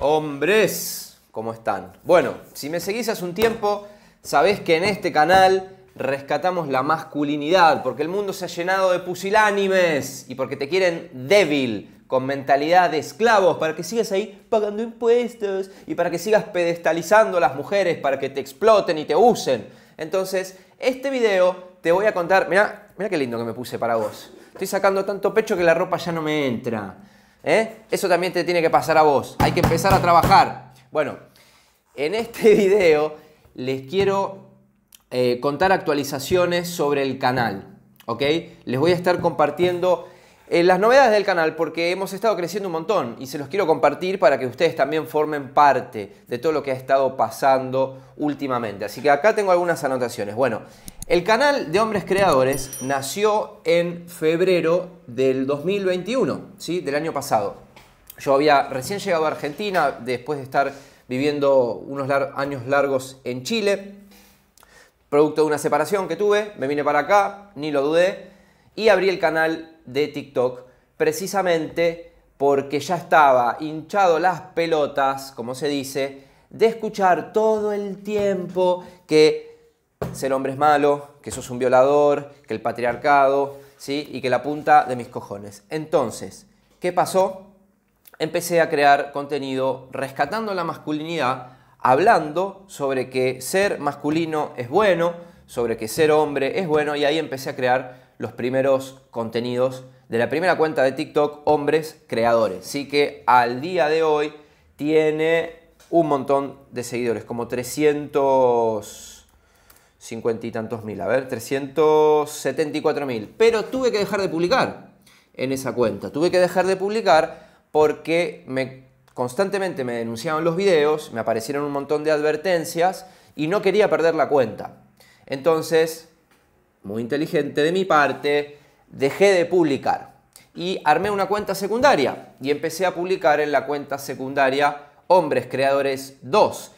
Hombres, ¿cómo están? Bueno, si me seguís hace un tiempo, sabés que en este canal rescatamos la masculinidad, porque el mundo se ha llenado de pusilánimes y porque te quieren débil, con mentalidad de esclavos, para que sigas ahí pagando impuestos y para que sigas pedestalizando a las mujeres, para que te exploten y te usen. Entonces, este video te voy a contar, Mira, mira qué lindo que me puse para vos. Estoy sacando tanto pecho que la ropa ya no me entra. ¿Eh? Eso también te tiene que pasar a vos. Hay que empezar a trabajar. Bueno, en este video les quiero eh, contar actualizaciones sobre el canal. ¿Ok? Les voy a estar compartiendo eh, las novedades del canal porque hemos estado creciendo un montón y se los quiero compartir para que ustedes también formen parte de todo lo que ha estado pasando últimamente. Así que acá tengo algunas anotaciones. Bueno, el canal de Hombres Creadores nació en febrero del 2021, del año pasado. Yo había recién llegado a Argentina después de estar viviendo unos años largos en Chile. Producto de una separación que tuve, me vine para acá, ni lo dudé, y abrí el canal de TikTok precisamente porque ya estaba hinchado las pelotas, como se dice, de escuchar todo el tiempo que ser hombre es malo, que sos un violador, que el patriarcado, ¿sí? Y que la punta de mis cojones. Entonces, ¿qué pasó? Empecé a crear contenido rescatando la masculinidad, hablando sobre que ser masculino es bueno, sobre que ser hombre es bueno, y ahí empecé a crear los primeros contenidos de la primera cuenta de TikTok, Hombres Creadores. Sí que al día de hoy tiene un montón de seguidores, como 300... 50 y tantos mil, a ver, 374 mil. Pero tuve que dejar de publicar en esa cuenta. Tuve que dejar de publicar porque me, constantemente me denunciaban los videos, me aparecieron un montón de advertencias y no quería perder la cuenta. Entonces, muy inteligente de mi parte, dejé de publicar y armé una cuenta secundaria y empecé a publicar en la cuenta secundaria Hombres Creadores 2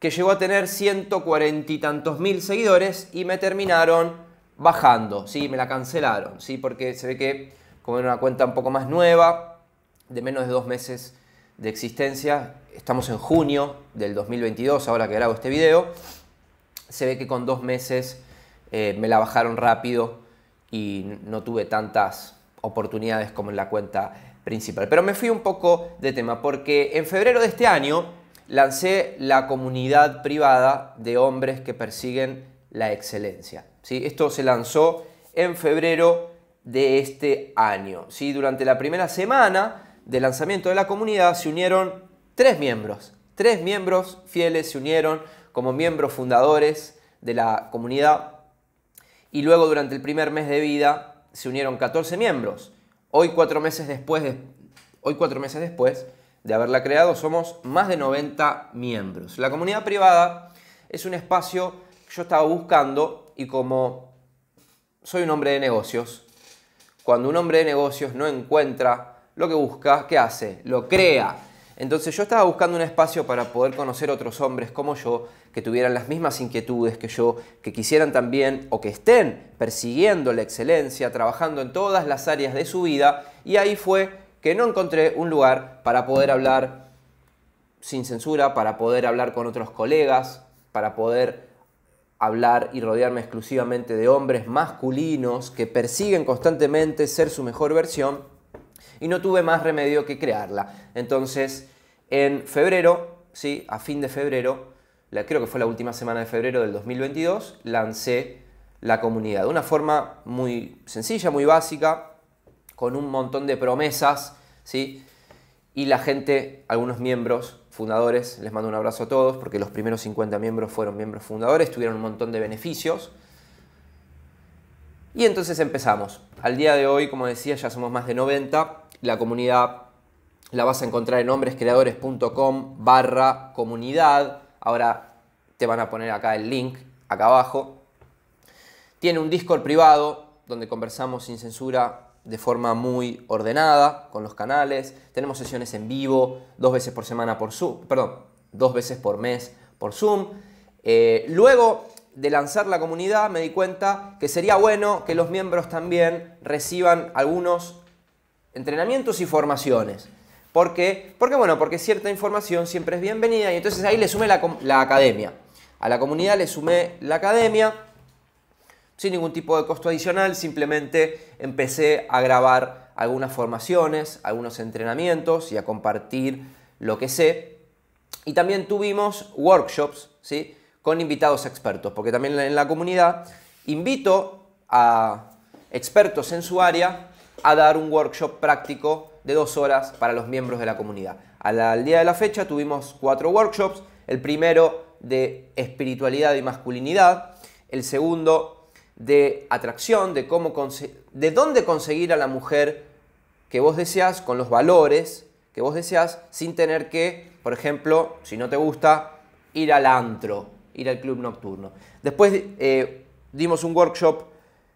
que llegó a tener 140 y tantos mil seguidores y me terminaron bajando, ¿sí? me la cancelaron, ¿sí? porque se ve que como era una cuenta un poco más nueva, de menos de dos meses de existencia, estamos en junio del 2022, ahora que grabo este video, se ve que con dos meses eh, me la bajaron rápido y no tuve tantas oportunidades como en la cuenta principal. Pero me fui un poco de tema porque en febrero de este año lancé la comunidad privada de hombres que persiguen la excelencia. ¿sí? Esto se lanzó en febrero de este año. ¿sí? Durante la primera semana de lanzamiento de la comunidad se unieron tres miembros. Tres miembros fieles se unieron como miembros fundadores de la comunidad. Y luego durante el primer mes de vida se unieron 14 miembros. Hoy cuatro meses después, hoy cuatro meses después de haberla creado, somos más de 90 miembros. La comunidad privada es un espacio que yo estaba buscando y como soy un hombre de negocios, cuando un hombre de negocios no encuentra lo que busca, ¿qué hace? Lo crea. Entonces yo estaba buscando un espacio para poder conocer otros hombres como yo, que tuvieran las mismas inquietudes que yo, que quisieran también o que estén persiguiendo la excelencia, trabajando en todas las áreas de su vida, y ahí fue no encontré un lugar para poder hablar sin censura, para poder hablar con otros colegas, para poder hablar y rodearme exclusivamente de hombres masculinos que persiguen constantemente ser su mejor versión y no tuve más remedio que crearla. Entonces, en febrero, sí, a fin de febrero, creo que fue la última semana de febrero del 2022, lancé la comunidad de una forma muy sencilla, muy básica, con un montón de promesas ¿sí? Y la gente, algunos miembros fundadores, les mando un abrazo a todos, porque los primeros 50 miembros fueron miembros fundadores, tuvieron un montón de beneficios. Y entonces empezamos. Al día de hoy, como decía, ya somos más de 90. La comunidad la vas a encontrar en hombrescreadores.com barra comunidad. Ahora te van a poner acá el link, acá abajo. Tiene un Discord privado donde conversamos sin censura de forma muy ordenada con los canales. Tenemos sesiones en vivo dos veces por semana por Zoom, perdón, dos veces por mes por Zoom. Eh, luego de lanzar la comunidad me di cuenta que sería bueno que los miembros también reciban algunos entrenamientos y formaciones. ¿Por qué? Porque, bueno, porque cierta información siempre es bienvenida y entonces ahí le sumé la, la academia. A la comunidad le sumé la academia sin ningún tipo de costo adicional, simplemente empecé a grabar algunas formaciones, algunos entrenamientos y a compartir lo que sé. Y también tuvimos workshops ¿sí? con invitados expertos, porque también en la comunidad invito a expertos en su área a dar un workshop práctico de dos horas para los miembros de la comunidad. Al día de la fecha tuvimos cuatro workshops, el primero de espiritualidad y masculinidad, el segundo de atracción, de, cómo de dónde conseguir a la mujer que vos deseas, con los valores que vos deseas, sin tener que, por ejemplo, si no te gusta, ir al antro, ir al club nocturno. Después eh, dimos un workshop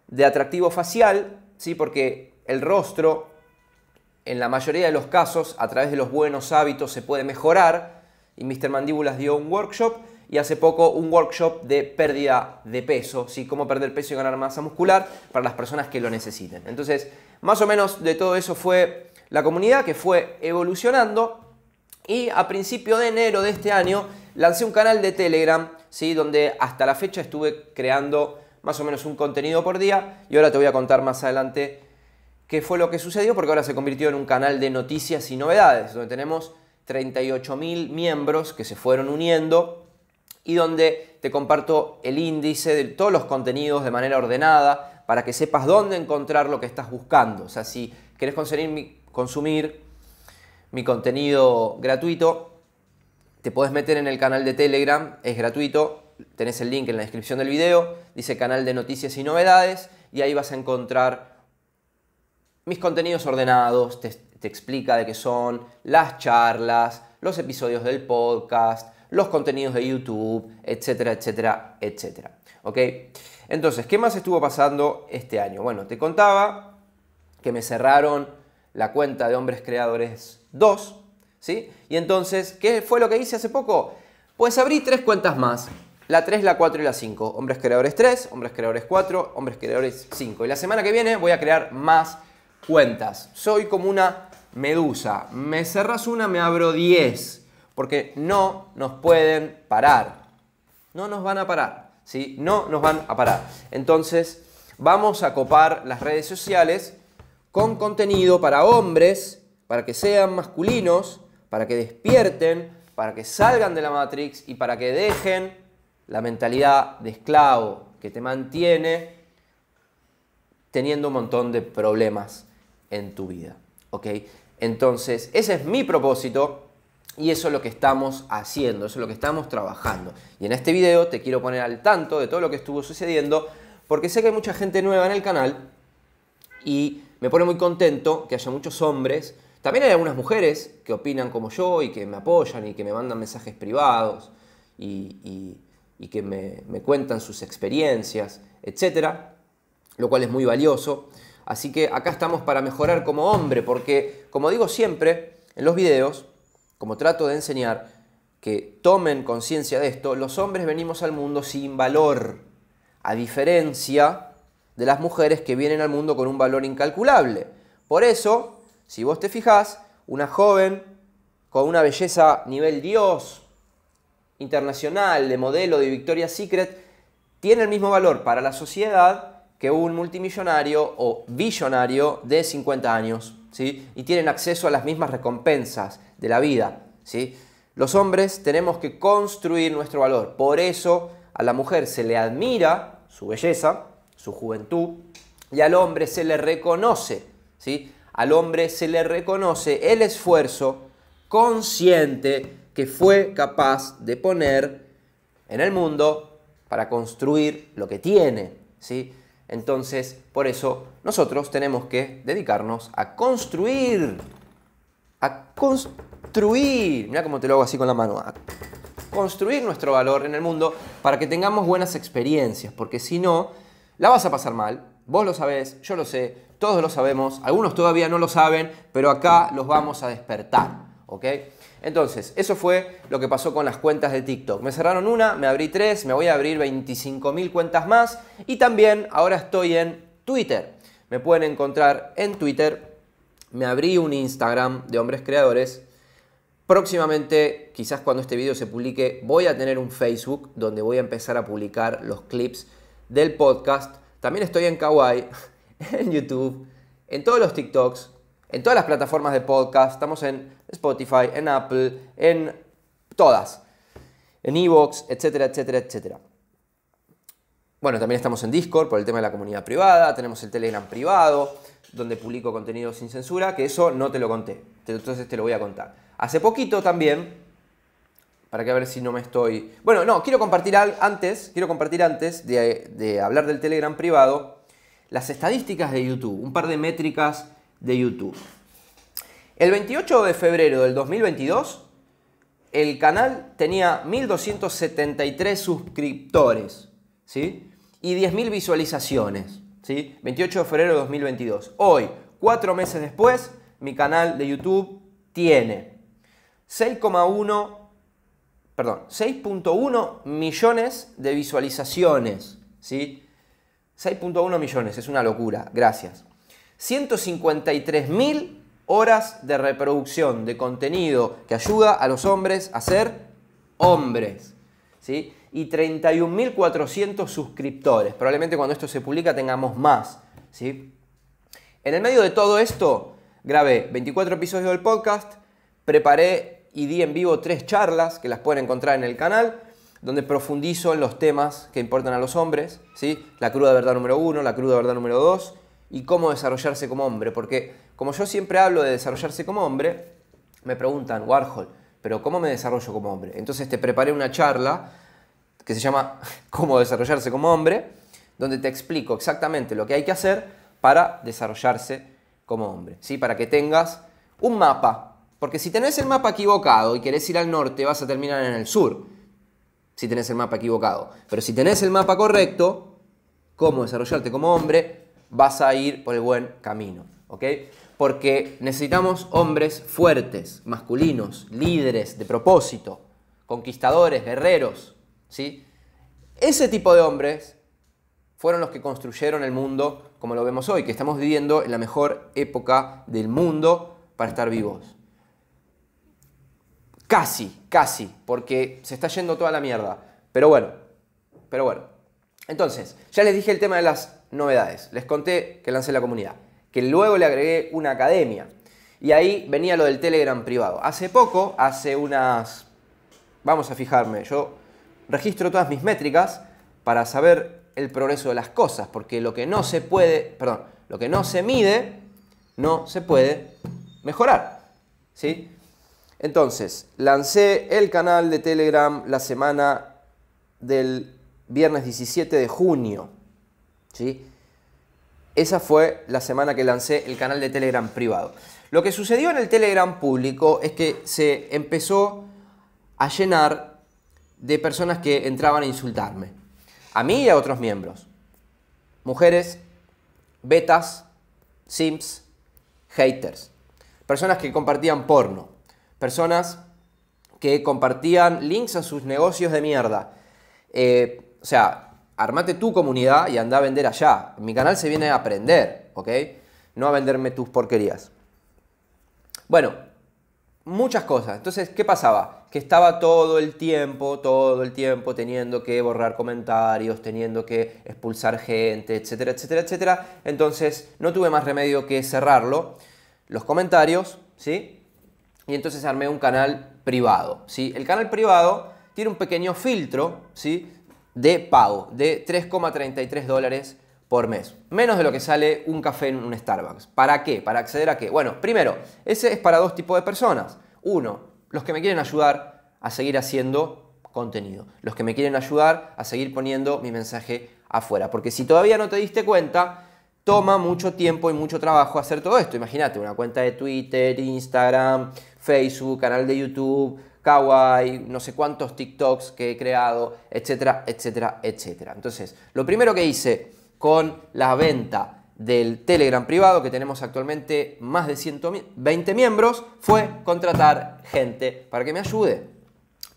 de atractivo facial, ¿sí? porque el rostro, en la mayoría de los casos, a través de los buenos hábitos se puede mejorar, y Mr. Mandíbulas dio un workshop y hace poco un workshop de pérdida de peso, ¿sí? cómo perder peso y ganar masa muscular para las personas que lo necesiten. Entonces, más o menos de todo eso fue la comunidad que fue evolucionando y a principio de enero de este año lancé un canal de Telegram, ¿sí? donde hasta la fecha estuve creando más o menos un contenido por día y ahora te voy a contar más adelante qué fue lo que sucedió porque ahora se convirtió en un canal de noticias y novedades, donde tenemos 38.000 miembros que se fueron uniendo y donde te comparto el índice de todos los contenidos de manera ordenada para que sepas dónde encontrar lo que estás buscando. O sea, si querés consumir mi, consumir mi contenido gratuito, te podés meter en el canal de Telegram, es gratuito, tenés el link en la descripción del video, dice canal de noticias y novedades, y ahí vas a encontrar mis contenidos ordenados, te explica de qué son, las charlas, los episodios del podcast, los contenidos de YouTube, etcétera, etcétera, etcétera. ¿Ok? Entonces, ¿qué más estuvo pasando este año? Bueno, te contaba que me cerraron la cuenta de Hombres Creadores 2, ¿sí? Y entonces, ¿qué fue lo que hice hace poco? Pues abrí tres cuentas más. La 3, la 4 y la 5. Hombres Creadores 3, Hombres Creadores 4, Hombres Creadores 5. Y la semana que viene voy a crear más cuentas. Soy como una medusa. Me cerras una, me abro 10. Porque no nos pueden parar. No nos van a parar. ¿sí? No nos van a parar. Entonces, vamos a copar las redes sociales con contenido para hombres, para que sean masculinos, para que despierten, para que salgan de la Matrix y para que dejen la mentalidad de esclavo que te mantiene teniendo un montón de problemas en tu vida. ¿ok? Entonces, ese es mi propósito y eso es lo que estamos haciendo, eso es lo que estamos trabajando. Y en este video te quiero poner al tanto de todo lo que estuvo sucediendo, porque sé que hay mucha gente nueva en el canal y me pone muy contento que haya muchos hombres. También hay algunas mujeres que opinan como yo y que me apoyan y que me mandan mensajes privados y, que me, me cuentan sus experiencias, etc. Lo cual es muy valioso. Así que acá estamos para mejorar como hombre, porque como digo siempre en los videos, como trato de enseñar, que tomen conciencia de esto, los hombres venimos al mundo sin valor, a diferencia de las mujeres que vienen al mundo con un valor incalculable. Por eso, si vos te fijás, una joven con una belleza nivel Dios, internacional, de modelo de Victoria's Secret, tiene el mismo valor para la sociedad que un multimillonario o billonario de 50 años. ¿sí? Y tienen acceso a las mismas recompensas, de la vida. ¿sí? Los hombres tenemos que construir nuestro valor. Por eso a la mujer se le admira su belleza, su juventud, y al hombre se le reconoce. ¿sí? Al hombre se le reconoce el esfuerzo consciente que fue capaz de poner en el mundo para construir lo que tiene. ¿sí? Entonces, por eso nosotros tenemos que dedicarnos a construir, a construir construir, mira cómo te lo hago así con la mano, ah, construir nuestro valor en el mundo para que tengamos buenas experiencias, porque si no, la vas a pasar mal, vos lo sabés, yo lo sé, todos lo sabemos, algunos todavía no lo saben, pero acá los vamos a despertar, ¿ok? Entonces, eso fue lo que pasó con las cuentas de TikTok. Me cerraron una, me abrí tres, me voy a abrir 25.000 cuentas más y también ahora estoy en Twitter. Me pueden encontrar en Twitter. Me abrí un Instagram de hombres creadores Próximamente, quizás cuando este video se publique, voy a tener un Facebook donde voy a empezar a publicar los clips del podcast. También estoy en Kawaii, en YouTube, en todos los TikToks, en todas las plataformas de podcast. Estamos en Spotify, en Apple, en todas. En Evox, etcétera, etcétera, etcétera. Bueno, también estamos en Discord por el tema de la comunidad privada. Tenemos el Telegram privado, donde publico contenido sin censura, que eso no te lo conté. Entonces te lo voy a contar. Hace poquito también, para que a ver si no me estoy... Bueno, no, quiero compartir antes, quiero compartir antes de, hablar del Telegram privado, las estadísticas de YouTube, un par de métricas de YouTube. El 28 de febrero del 2022, el canal tenía 1.273 suscriptores, ¿sí? Y 10.000 visualizaciones, ¿sí? 28 de febrero de 2022. Hoy, cuatro meses después, mi canal de YouTube tiene 6,1, perdón, 6.1 millones de visualizaciones, ¿sí? 6.1 millones, es una locura, gracias. 153.000 mil horas de reproducción de contenido que ayuda a los hombres a ser hombres. ¿sí? Y 31.400 suscriptores. Probablemente cuando esto se publica tengamos más. ¿sí? En el medio de todo esto, grabé 24 episodios del podcast, preparé y di en vivo tres charlas que las pueden encontrar en el canal, donde profundizo en los temas que importan a los hombres, ¿sí? la cruda verdad número uno, la cruda verdad número dos, y cómo desarrollarse como hombre, porque como yo siempre hablo de desarrollarse como hombre, me preguntan, Warhol, pero ¿cómo me desarrollo como hombre? Entonces te preparé una charla que se llama Cómo desarrollarse como hombre, donde te explico exactamente lo que hay que hacer para desarrollarse como hombre, ¿sí? para que tengas un mapa porque si tenés el mapa equivocado y querés ir al norte, vas a terminar en el sur. Si tenés el mapa equivocado. Pero si tenés el mapa correcto, cómo desarrollarte como hombre, vas a ir por el buen camino. ¿Ok? Porque necesitamos hombres fuertes, masculinos, líderes de propósito, conquistadores, guerreros. ¿sí? Ese tipo de hombres fueron los que construyeron el mundo como lo vemos hoy, que estamos viviendo en la mejor época del mundo para estar vivos. Casi, casi, porque se está yendo toda la mierda. Pero bueno, pero bueno. Entonces, ya les dije el tema de las novedades. Les conté que lancé la comunidad, que luego le agregué una academia. Y ahí venía lo del Telegram privado. Hace poco, hace unas... Vamos a fijarme, yo registro todas mis métricas para saber el progreso de las cosas, porque lo que no se puede, perdón, lo que no se mide, no se puede mejorar. ¿Sí? Entonces, lancé el canal de Telegram la semana del viernes 17 de junio. ¿sí? Esa fue la semana que lancé el canal de Telegram privado. Lo que sucedió en el Telegram público es que se empezó a llenar de personas que entraban a insultarme. A mí y a otros miembros. Mujeres, betas, sims, haters. Personas que compartían porno personas que compartían links a sus negocios de mierda. Eh, o sea, armate tu comunidad y anda a vender allá. Mi canal se viene a aprender, ¿ok? No a venderme tus porquerías. Bueno, muchas cosas. Entonces, ¿qué pasaba? Que estaba todo el tiempo, todo el tiempo teniendo que borrar comentarios, teniendo que expulsar gente, etcétera, etcétera, etcétera. Entonces, no tuve más remedio que cerrarlo, los comentarios, ¿sí? y entonces armé un canal privado. ¿sí? El canal privado tiene un pequeño filtro ¿sí? de pago de 3,33 dólares por mes. Menos de lo que sale un café en un Starbucks. ¿Para qué? ¿Para acceder a qué? Bueno, primero, ese es para dos tipos de personas. Uno, los que me quieren ayudar a seguir haciendo contenido. Los que me quieren ayudar a seguir poniendo mi mensaje afuera. Porque si todavía no te diste cuenta, toma mucho tiempo y mucho trabajo hacer todo esto. Imagínate, una cuenta de Twitter, Instagram, Facebook, canal de YouTube, Kawaii, no sé cuántos TikToks que he creado, etcétera, etcétera, etcétera. Entonces, lo primero que hice con la venta del Telegram privado, que tenemos actualmente más de 120 miembros, fue contratar gente para que me ayude.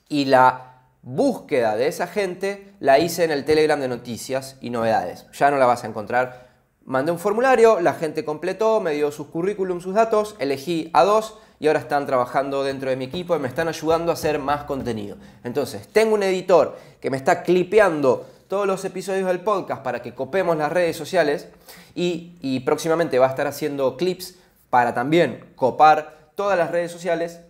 Y la búsqueda de esa gente la hice en el Telegram de noticias y novedades. Ya no la vas a encontrar. Mandé un formulario, la gente completó, me dio sus currículum, sus datos, elegí a dos y ahora están trabajando dentro de mi equipo y me están ayudando a hacer más contenido. Entonces, tengo un editor que me está clipeando todos los episodios del podcast para que copemos las redes sociales y, próximamente va a estar haciendo clips para también copar todas las redes sociales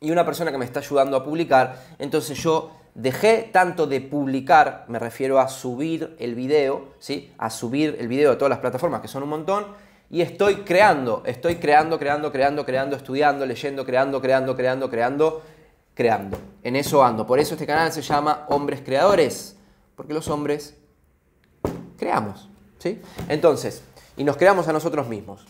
y una persona que me está ayudando a publicar. Entonces yo dejé tanto de publicar, me refiero a subir el video, ¿sí? a subir el video a todas las plataformas, que son un montón, y estoy creando, estoy creando, creando, creando, creando, estudiando, leyendo, creando, creando, creando, creando, creando. En eso ando. Por eso este canal se llama Hombres Creadores, porque los hombres creamos, ¿sí? Entonces, y nos creamos a nosotros mismos.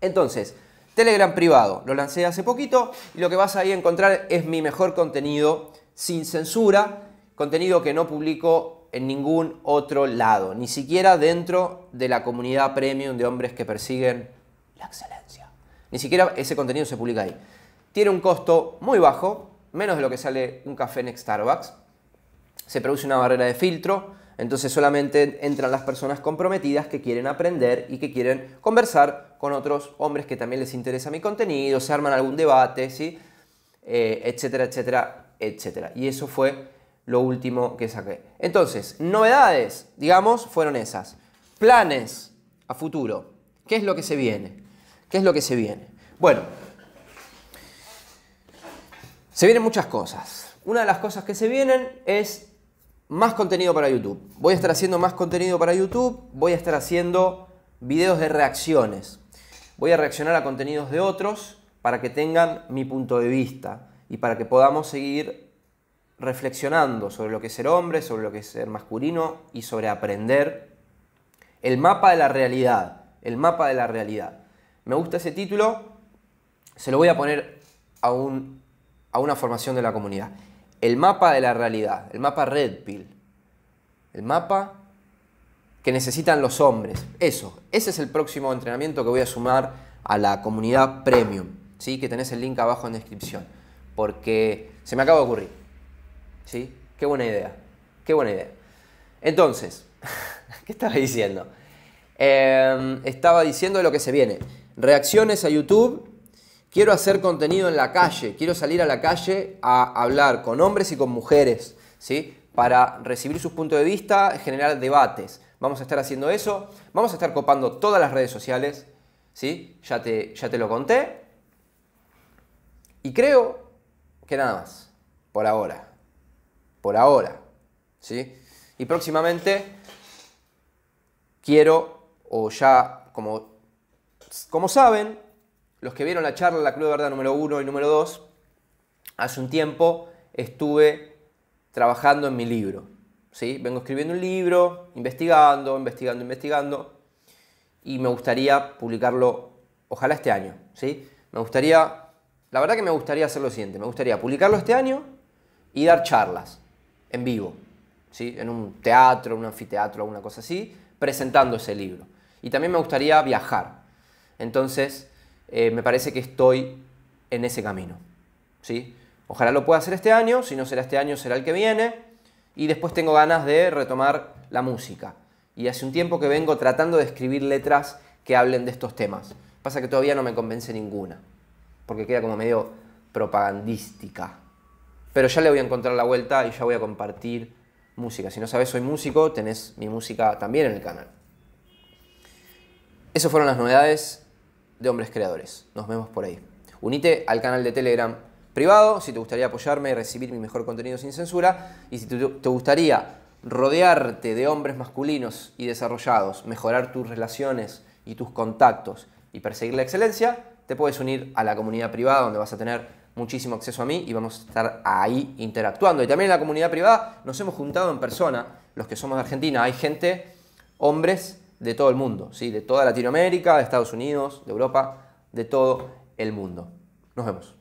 Entonces, Telegram privado, lo lancé hace poquito y lo que vas a ir a encontrar es mi mejor contenido sin censura, contenido que no publico en ningún otro lado, ni siquiera dentro de la comunidad premium de hombres que persiguen la excelencia. Ni siquiera ese contenido se publica ahí. Tiene un costo muy bajo, menos de lo que sale un café en Starbucks. Se produce una barrera de filtro, entonces solamente entran las personas comprometidas que quieren aprender y que quieren conversar con otros hombres que también les interesa mi contenido, se arman algún debate, ¿sí? Eh, etcétera, etcétera, etcétera. Y eso fue lo último que saqué. Entonces, novedades, digamos, fueron esas. Planes a futuro. ¿Qué es lo que se viene? ¿Qué es lo que se viene? Bueno, se vienen muchas cosas. Una de las cosas que se vienen es más contenido para YouTube. Voy a estar haciendo más contenido para YouTube, voy a estar haciendo videos de reacciones. Voy a reaccionar a contenidos de otros para que tengan mi punto de vista y para que podamos seguir reflexionando sobre lo que es ser hombre, sobre lo que es ser masculino y sobre aprender. El mapa de la realidad, el mapa de la realidad. Me gusta ese título, se lo voy a poner a, a una formación de la comunidad. El mapa de la realidad, el mapa Red Pill, el mapa que necesitan los hombres. Eso, ese es el próximo entrenamiento que voy a sumar a la comunidad premium, ¿sí? que tenés el link abajo en descripción, porque se me acaba de ocurrir. ¿Sí? Qué buena idea. Qué buena idea. Entonces, ¿qué estaba diciendo? Em, estaba diciendo lo que se viene. Reacciones a YouTube. Quiero hacer contenido en la calle. Quiero salir a la calle a hablar con hombres y con mujeres. ¿Sí? Para recibir sus puntos de vista, generar debates. Vamos a estar haciendo eso. Vamos a estar copando todas las redes sociales. ¿Sí? Ya ya te lo conté. Y creo que nada más. Por ahora ahora. ¿sí? Y próximamente quiero, o ya como, como saben, los que vieron la charla, la Club de Verdad número 1 y número 2, hace un tiempo estuve trabajando en mi libro. ¿sí? Vengo escribiendo un libro, investigando, investigando, investigando, y me gustaría publicarlo, ojalá este año. ¿sí? Me gustaría, la verdad que me gustaría hacer lo siguiente, me gustaría publicarlo este año y dar charlas en vivo, ¿sí? en un teatro, un anfiteatro, alguna cosa así, presentando ese libro. Y también me gustaría viajar. Entonces, eh, me parece que estoy en ese camino. ¿sí? Ojalá lo pueda hacer este año, si no será este año, será el que viene. Y después tengo ganas de retomar la música. Y hace un tiempo que vengo tratando de escribir letras que hablen de estos temas. Pasa que todavía no me convence ninguna, porque queda como medio propagandística pero ya le voy a encontrar la vuelta y ya voy a compartir música. Si no sabes, soy músico, tenés mi música también en el canal. Esas fueron las novedades de Hombres Creadores. Nos vemos por ahí. Unite al canal de Telegram privado si te gustaría apoyarme y recibir mi mejor contenido sin censura. Y si te gustaría rodearte de hombres masculinos y desarrollados, mejorar tus relaciones y tus contactos y perseguir la excelencia, te puedes unir a la comunidad privada donde vas a tener muchísimo acceso a mí y vamos a estar ahí interactuando. Y también en la comunidad privada nos hemos juntado en persona, los que somos de Argentina. Hay gente, hombres de todo el mundo, ¿sí? de toda Latinoamérica, de Estados Unidos, de Europa, de todo el mundo. Nos vemos.